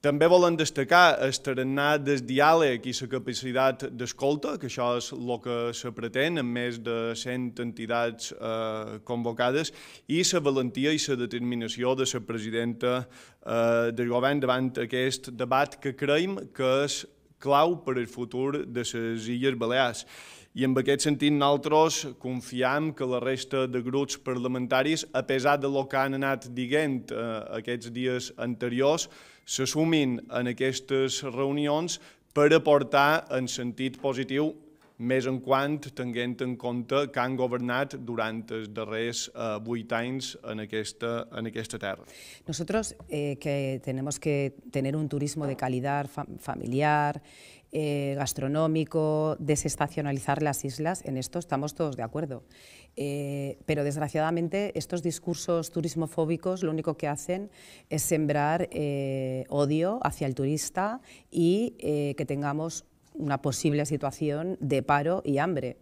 També volen destacar el tarannà del diàleg i la capacitat d'escolta, que això és el que se pretén amb més de 100 entitats eh, convocades, i la valentia i la determinació de la presidenta eh, del govern davant aquest debat que creiem que és clau per al futur de les Illes Balears. I en aquest sentit nosaltres confiem que la resta de grups parlamentaris, a pesar de lo que han anat dient eh, aquests dies anteriors, se sumin en aquestes reunions per aportar en sentit positiu més en quant tenint en compte que han governat durant els darrers eh, vuit anys en aquesta, en aquesta terra. Nosotros eh, que tenemos que tener un turismo de calidad familiar, eh, gastronómico, desestacionalizar las islas, en esto estamos todos de acuerdo. Eh, pero desgraciadamente estos discursos turismofóbicos lo único que hacen es sembrar eh, odio hacia el turista y eh, que tengamos una posible situación de paro y hambre.